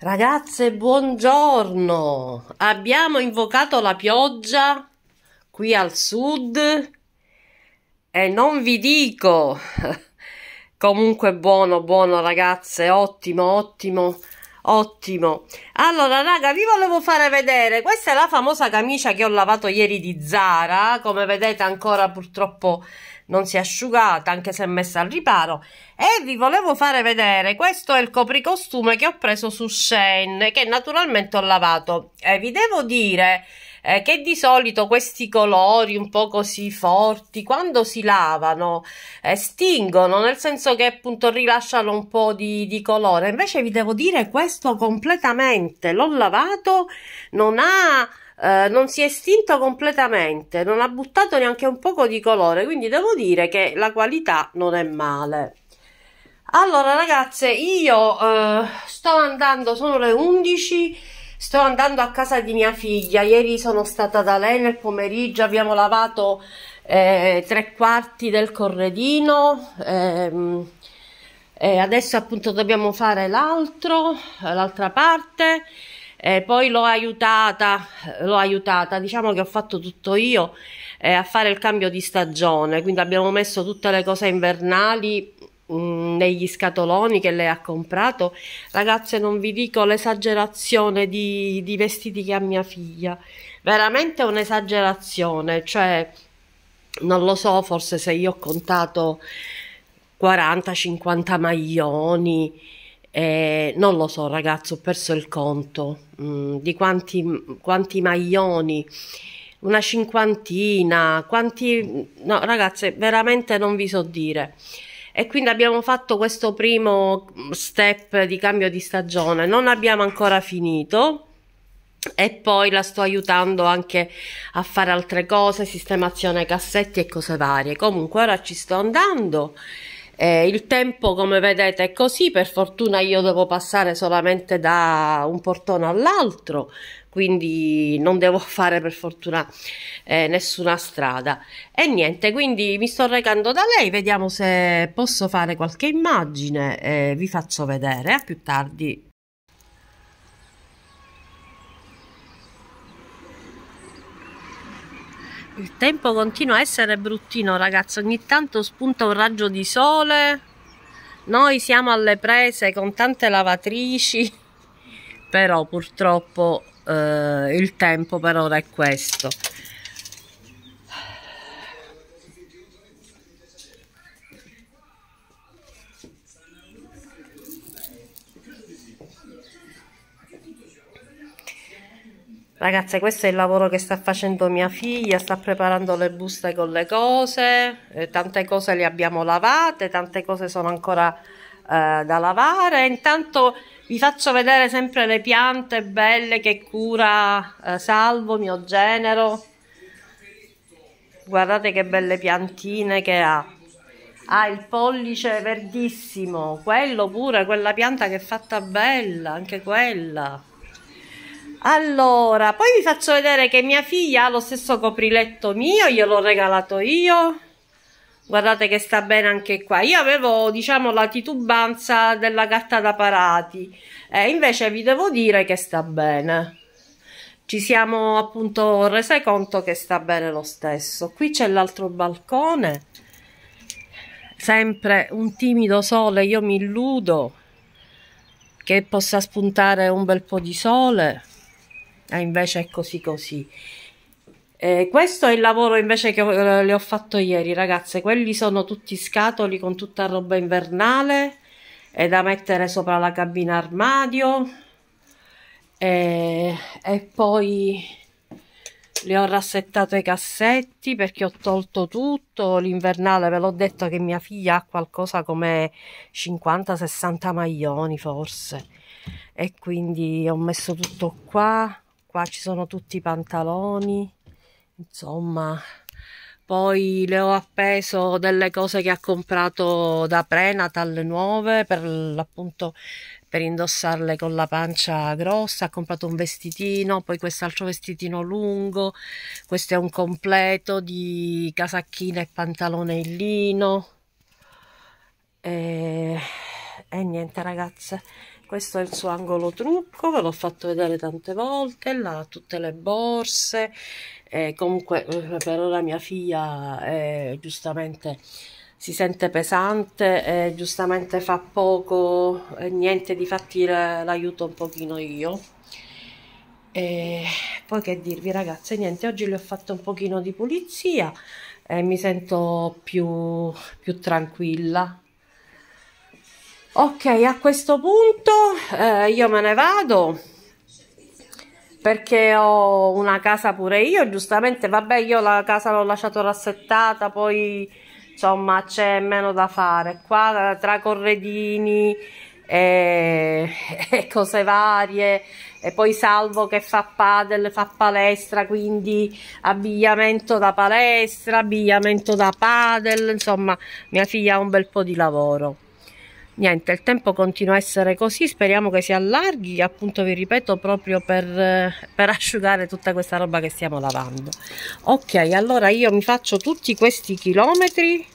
Ragazze, buongiorno! Abbiamo invocato la pioggia qui al sud e non vi dico. Comunque buono, buono ragazze, ottimo, ottimo, ottimo. Allora raga, vi volevo fare vedere, questa è la famosa camicia che ho lavato ieri di Zara, come vedete ancora purtroppo non si è asciugata anche se è messa al riparo e vi volevo fare vedere questo è il copricostume che ho preso su Shane che naturalmente ho lavato e vi devo dire eh, che di solito questi colori un po' così forti quando si lavano eh, stingono nel senso che appunto rilasciano un po' di, di colore invece vi devo dire questo completamente l'ho lavato non ha eh, non si è estinto completamente, non ha buttato neanche un poco di colore, quindi devo dire che la qualità non è male. Allora ragazze, io eh, sto andando, sono le 11, sto andando a casa di mia figlia, ieri sono stata da lei nel pomeriggio, abbiamo lavato eh, tre quarti del corredino, ehm, e adesso appunto dobbiamo fare l'altro, l'altra parte, eh, poi l'ho aiutata, l'ho aiutata, diciamo che ho fatto tutto io eh, a fare il cambio di stagione, quindi abbiamo messo tutte le cose invernali mm, negli scatoloni che lei ha comprato ragazze non vi dico l'esagerazione di, di vestiti che ha mia figlia veramente un'esagerazione cioè non lo so forse se io ho contato 40-50 maglioni eh, non lo so ragazzi, ho perso il conto mh, mm, di quanti, quanti maglioni una cinquantina, quanti... No, ragazze, veramente non vi so dire. E quindi abbiamo fatto questo primo step di cambio di stagione, non abbiamo ancora finito e poi la sto aiutando anche a fare altre cose, sistemazione cassetti e cose varie. Comunque ora ci sto andando. Eh, il tempo come vedete è così, per fortuna io devo passare solamente da un portone all'altro, quindi non devo fare per fortuna eh, nessuna strada. E niente, quindi mi sto recando da lei, vediamo se posso fare qualche immagine, eh, vi faccio vedere, a eh, più tardi. Il tempo continua a essere bruttino, ragazzi. Ogni tanto spunta un raggio di sole. Noi siamo alle prese con tante lavatrici. Però purtroppo eh, il tempo per ora è questo. Ragazze, questo è il lavoro che sta facendo mia figlia, sta preparando le buste con le cose, eh, tante cose le abbiamo lavate, tante cose sono ancora eh, da lavare. Intanto vi faccio vedere sempre le piante belle che cura eh, Salvo, mio genero. Guardate che belle piantine che ha. Ha ah, il pollice verdissimo, quello pure, quella pianta che è fatta bella, anche quella. Allora, poi vi faccio vedere che mia figlia ha lo stesso copriletto mio, gliel'ho regalato io. Guardate che sta bene anche qua. Io avevo, diciamo, la titubanza della carta da parati. E eh, invece vi devo dire che sta bene. Ci siamo appunto resi conto che sta bene lo stesso. Qui c'è l'altro balcone. Sempre un timido sole, io mi illudo che possa spuntare un bel po' di sole ah, invece è così così. Eh, questo è il lavoro invece che ho, eh, le ho fatto ieri, ragazze. Quelli sono tutti scatoli con tutta roba invernale e da mettere sopra la cabina armadio. E, eh, e poi le ho rassettato i cassetti perché ho tolto tutto. L'invernale ve l'ho detto che mia figlia ha qualcosa come 50-60 maglioni forse. E quindi ho messo tutto qua qua ci sono tutti i pantaloni insomma poi le ho appeso delle cose che ha comprato da prenatal nuove per l'appunto per indossarle con la pancia grossa ha comprato un vestitino poi quest'altro vestitino lungo questo è un completo di casacchina e pantalone in lino e, e niente ragazze questo è il suo angolo trucco ve l'ho fatto vedere tante volte là tutte le borse eh, comunque eh, per ora mia figlia eh, giustamente si sente pesante e eh, giustamente fa poco eh, niente di fatti l'aiuto un pochino io e poi che dirvi ragazze niente oggi le ho fatto un pochino di pulizia e mi sento più, più tranquilla ok a questo punto eh, io me ne vado perché ho una casa pure io giustamente vabbè io la casa l'ho lasciata rassettata poi insomma c'è meno da fare qua tra corredini e, e, cose varie e poi salvo che fa padel fa palestra quindi abbigliamento da palestra abbigliamento da padel insomma mia figlia ha un bel po' di lavoro niente il tempo continua a essere così speriamo che si allarghi appunto vi ripeto proprio per, eh, per, asciugare tutta questa roba che stiamo lavando ok allora io mi faccio tutti questi chilometri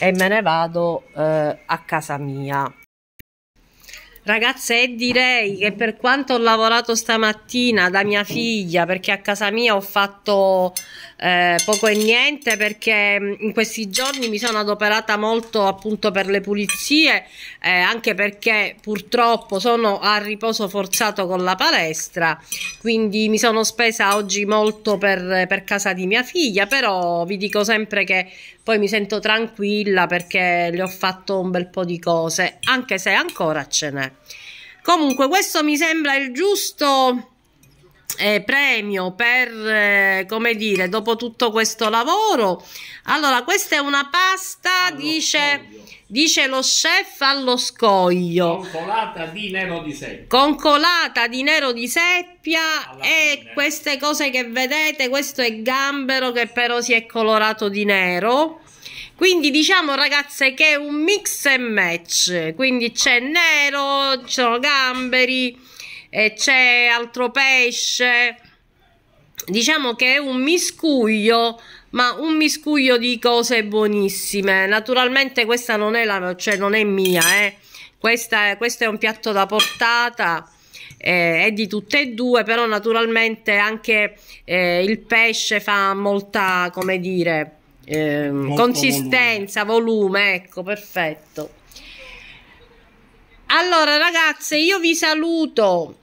e me ne vado eh, a casa mia Ragazze, e direi che per quanto ho lavorato stamattina da mia figlia, perché a casa mia ho fatto eh, poco e niente perché mm, in questi giorni mi sono adoperata molto appunto per le pulizie eh, anche perché purtroppo sono a riposo forzato con la palestra quindi mi sono spesa oggi molto per, per casa di mia figlia però vi dico sempre che poi mi sento tranquilla perché le ho fatto un bel po' di cose anche se ancora ce n'è comunque questo mi sembra il giusto eh, premio per eh, come dire dopo tutto questo lavoro allora questa è una pasta dice, dice lo chef allo scoglio con colata di nero di seppia con di nero di seppia Alla e fine. queste cose che vedete questo è gambero che però si è colorato di nero quindi diciamo ragazze che è un mix e match quindi c'è nero ci sono gamberi eh, c'è altro pesce, diciamo che è un miscuglio ma un miscuglio di cose buonissime naturalmente questa non è la cioè non è mia eh. questa, questo è un piatto da portata eh, è di tutte e due però naturalmente anche eh, il pesce fa molta come dire ehm, consistenza volume. volume ecco perfetto allora ragazze io vi saluto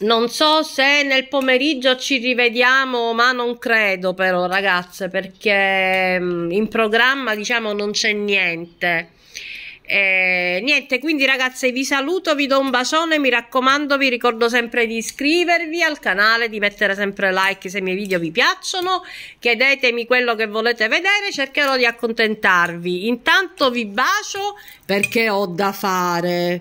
non so se nel pomeriggio ci rivediamo ma non credo però ragazze perché mm, in programma diciamo non c'è niente e eh, niente, quindi ragazze vi saluto, vi do un bacione, mi raccomando vi ricordo sempre di iscrivervi al canale, di mettere sempre like se i miei video vi piacciono, chiedetemi quello che volete vedere, cercherò di accontentarvi. Intanto vi bacio perché ho da fare.